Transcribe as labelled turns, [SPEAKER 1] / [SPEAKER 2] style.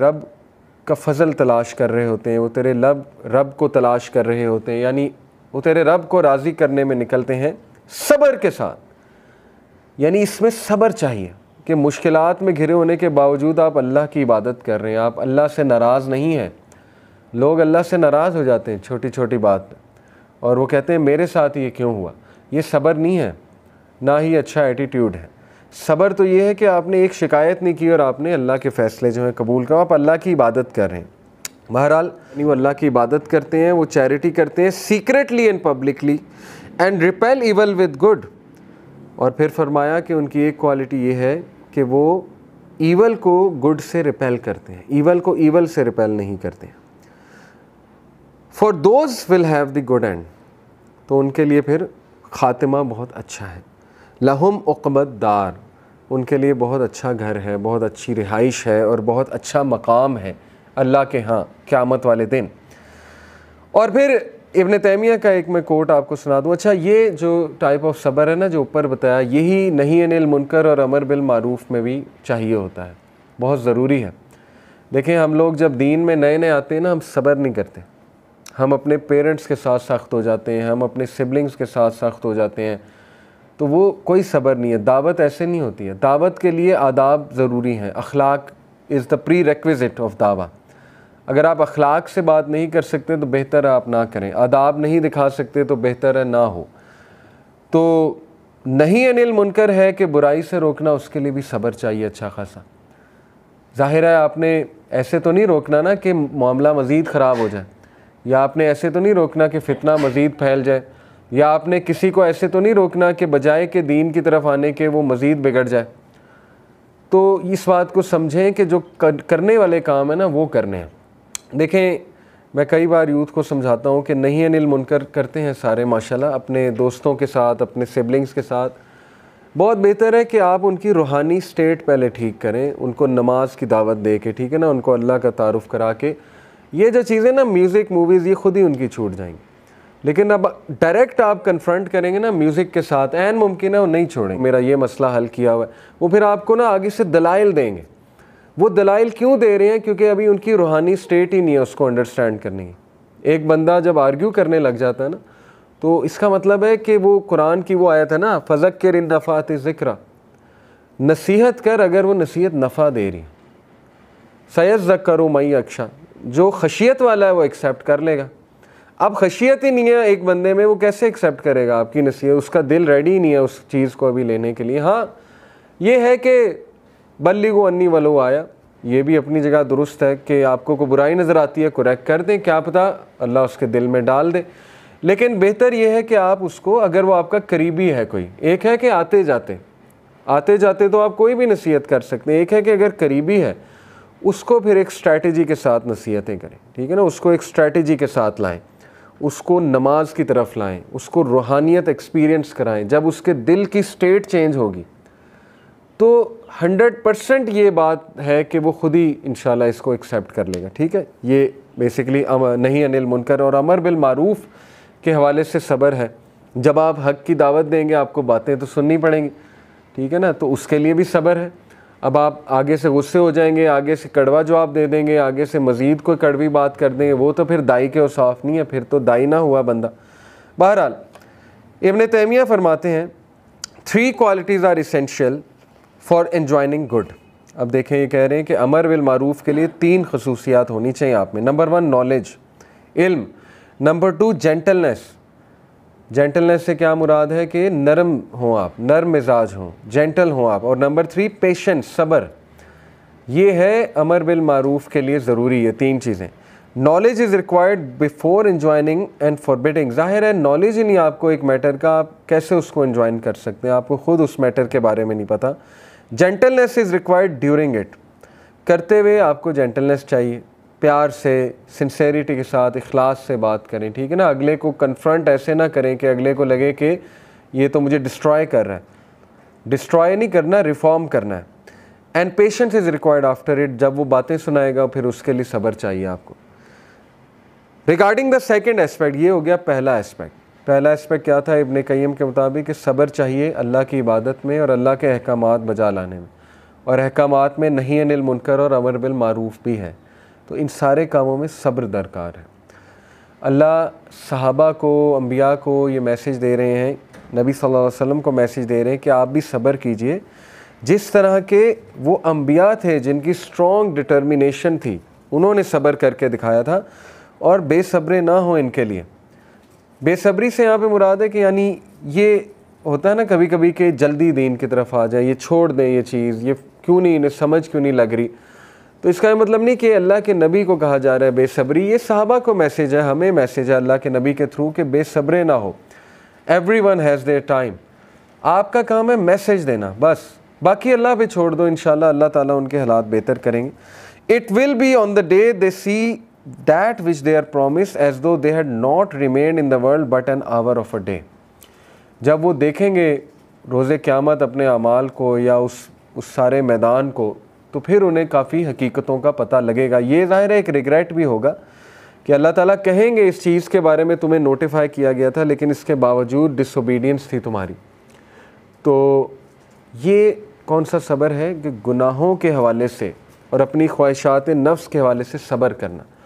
[SPEAKER 1] रब का फजल तलाश कर रहे होते हैं वो तेरे लब रब को तलाश कर रहे होते हैं यानी वो तेरे रब को राज़ी करने में निकलते हैं सब्र के साथ यानी इसमें सब्र चाहिए कि मुश्किल में घिरे होने के बावजूद आप अल्लाह की इबादत कर रहे हैं आप अल्लाह से नाराज़ नहीं हैं लोग अल्लाह से नाराज़ हो जाते हैं छोटी छोटी बात और वो कहते हैं मेरे साथ ये क्यों हुआ ये सब्र नहीं है ना ही अच्छा एटीट्यूड है सब्र तो ये है कि आपने एक शिकायत नहीं की और आपने अल्लाह के फ़ैसले जो हैं कबूल करो आप अल्लाह की इबादत कर रहे हैं बहरहाल वो अल्लाह की इबादत करते हैं वो चैरिटी करते हैं secretly and publicly and repel evil with good और फिर फरमाया कि उनकी एक क्वालिटी ये है कि वो ईवल को गुड से रिपेल करते हैं ईवल को ईवल से रिपेल नहीं करते हैं for those will have the good and तो उनके लिए फिर खात्मा बहुत अच्छा है लहम दार उनके लिए बहुत अच्छा घर है बहुत अच्छी रिहाइश है और बहुत अच्छा मकाम है अल्लाह के यहाँ क़्यामत वाले दिन और फिर इबन तैमिया का एक मैं कोट आपको सुना दूँ अच्छा ये जो टाइप ऑफ सबर है ना जो ऊपर बताया यही नहीं अनिल मुनकर और अमर बिल मारूफ में भी चाहिए होता है बहुत ज़रूरी है देखें हम लोग जब दीन में नए नए आते हैं ना हम सबर नहीं करते हम अपने पेरेंट्स के साथ सख्त हो जाते हैं हम अपने सिबलिंग्स के साथ सख्त हो जाते हैं तो वो कोई सब्र नहीं है दावत ऐसे नहीं होती है दावत के लिए आदाब ज़रूरी हैं अखलाक is the prerequisite of दावा अगर आप अखलाक से बात नहीं कर सकते तो बेहतर है आप ना करें आदाब नहीं दिखा सकते तो बेहतर है ना हो तो नहीं अनिल मुनकर है कि बुराई से रोकना उसके लिए भी सब्र चाहिए अच्छा खासा जाहिर है आपने ऐसे तो नहीं रोकना ना कि मामला मज़ीद ख़राब हो जाए या आपने ऐसे तो नहीं रोकना कि फ़ितना मज़ीद फैल जाए या आपने किसी को ऐसे तो नहीं रोकना कि बजाय के दीन की तरफ आने के वो मज़ीद बिगड़ जाए तो इस बात को समझें कि जो करने वाले काम है ना वो करने हैं देखें मैं कई बार यूथ को समझाता हूँ कि नहीं अनिल मुनकर करते हैं सारे माशाल्लाह अपने दोस्तों के साथ अपने सिबलिंग्स के साथ बहुत बेहतर है कि आप उनकी रूहानी स्टेट पहले ठीक करें उनको नमाज की दावत दे के ठीक है ना उनको अल्लाह का तारफ़ करा के ये जो चीज़ें ना म्यूज़िक मूवीज़ ये ख़ुद ही उनकी छूट जाएंगी लेकिन अब डायरेक्ट आप कन्फ्रंट करेंगे ना म्यूज़िक के साथ एन मुमकिन है वो नहीं छोड़ेंगे मेरा ये मसला हल किया हुआ है वो फिर आपको ना आगे से दलाइल देंगे वो दलाइल क्यों दे रहे हैं क्योंकि अभी उनकी रूहानी स्टेट ही नहीं है उसको अंडरस्टैंड करनी एक बंदा जब आर्ग्यू करने लग जाता है ना तो इसका मतलब है कि वो कुरान की वो आयत है ना फजक के रिन नफ़ात ज़िक्र नसीहत कर अगर वो नसीहत नफ़ा दे रही सैद करो मई अक्षा जो खशियत वाला है वो एक्सेप्ट कर लेगा अब खशियत ही नहीं है एक बंदे में वो कैसे एक्सेप्ट करेगा आपकी नसीहत उसका दिल रेडी नहीं है उस चीज़ को अभी लेने के लिए हाँ ये है कि बल्ली को अन्नी वलो आया ये भी अपनी जगह दुरुस्त है कि आपको को बुराई नज़र आती है कुरेक्ट कर दें क्या पता अल्लाह उसके दिल में डाल दे लेकिन बेहतर ये है कि आप उसको अगर वो आपका करीबी है कोई एक है कि आते जाते आते जाते तो आप कोई भी नसीहत कर सकते हैं एक है कि अगर करीबी है उसको फिर एक स्ट्रैटेजी के साथ नसीहतें करें ठीक है ना उसको एक स्ट्रैटेजी के साथ लाएँ उसको नमाज की तरफ लाएं उसको रूहानियत एक्सपीरियंस कराएं जब उसके दिल की स्टेट चेंज होगी तो 100 परसेंट ये बात है कि वो ख़ुद ही इन इसको एक्सेप्ट कर लेगा ठीक है ये बेसिकली नहीं अनिल मुनकर और अमर बिल मारूफ के हवाले से सबर है जब आप हक की दावत देंगे आपको बातें तो सुननी पड़ेंगी ठीक है ना तो उसके लिए भी सब्र है अब आप आगे से गुस्से हो जाएंगे आगे से कड़वा जवाब दे देंगे आगे से मज़ीद कोई कड़वी बात कर देंगे वो तो फिर दाई के उसाफ नहीं है फिर तो दाई ना हुआ बंदा बहरहाल इबन तैमिया फरमाते हैं three qualities are essential for enjoining good अब देखें ये कह रहे हैं कि अमर बिल मारूफ के लिए तीन खसूसियात होनी चाहिए आप में नंबर वन नॉलेज इल्म नंबर टू जेंटलनेस जेंटलनेस से क्या मुराद है कि नरम हों आप नरम मिजाज हों जेंटल हों आप और नंबर थ्री पेशेंस सबर ये है अमर बिल मारूफ के लिए ज़रूरी है तीन चीज़ें knowledge is required before enjoining and forbidding ज़ाहिर है नॉलेज ही नहीं आपको एक मैटर का आप कैसे उसको इंजॉइन कर सकते हैं आपको ख़ुद उस मैटर के बारे में नहीं पता gentleness is required during it करते हुए आपको जेंटलनेस चाहिए प्यार से सिंसेरिटी के साथ अखलास से बात करें ठीक है ना अगले को कन्फ्रंट ऐसे ना करें कि अगले को लगे कि ये तो मुझे डिस्ट्रॉय कर रहा है डिस्ट्रॉय नहीं करना रिफॉर्म करना है and patience is required after it जब वो बातें सुनाएगा फिर उसके लिए सब्र चाहिए आपको रिगार्डिंग द सेकेंड एस्पेक्ट ये हो गया पहला एस्पेक्ट पहला एस्पेक्ट क्या था इबन कईम के मुताबिक कि सब्र चाहिए अल्लाह की इबादत में और अल्लाह के अहकाम बजा लाने में और अहकाम में नहीं अनिल मुनकर और अमर बिल मारूफ भी है तो इन सारे कामों में सब्र दरकार है अल्लाह सहाबा को अम्बिया को ये मैसेज दे रहे हैं नबी सल्लल्लाहु अलैहि वसल्लम को मैसेज दे रहे हैं कि आप भी सब्र कीजिए जिस तरह के वो अम्बिया थे जिनकी स्ट्रॉन्ग डिटर्मिनेशन थी उन्होंने सब्र करके दिखाया था और बेसब्रे ना हो इनके लिए बेसब्री से यहाँ पे मुराद है कि यानी ये होता है ना कभी कभी कि जल्दी दीन की तरफ आ जाए ये छोड़ दें ये चीज़ ये क्यों नहीं इन्हें समझ क्यों नहीं लग रही तो इसका मतलब नहीं कि अल्लाह के नबी को कहा जा रहा है बेसब्री ये साहबा को मैसेज है हमें मैसेज है अल्लाह के नबी के थ्रू कि बेसब्रे ना हो everyone has their time आपका काम है मैसेज देना बस बाकी अल्लाह पे छोड़ दो इन अल्लाह ताला उनके हालात बेहतर करेंगे it will be on the day they see that which they are promise as though they had not remain in the world but an hour of a day जब वो देखेंगे रोज़ क़्यामत अपने अमाल को या उस उस सारे मैदान को तो फिर उन्हें काफ़ी हकीकतों का पता लगेगा ये ज़ाहिर है एक रिग्रेट भी होगा कि अल्लाह ताला कहेंगे इस चीज़ के बारे में तुम्हें नोटिफाई किया गया था लेकिन इसके बावजूद डिसोबीडियंस थी तुम्हारी तो ये कौन सा सब्र है कि गुनाहों के हवाले से और अपनी ख्वाहिशात नफ्स के हवाले से सब्र करना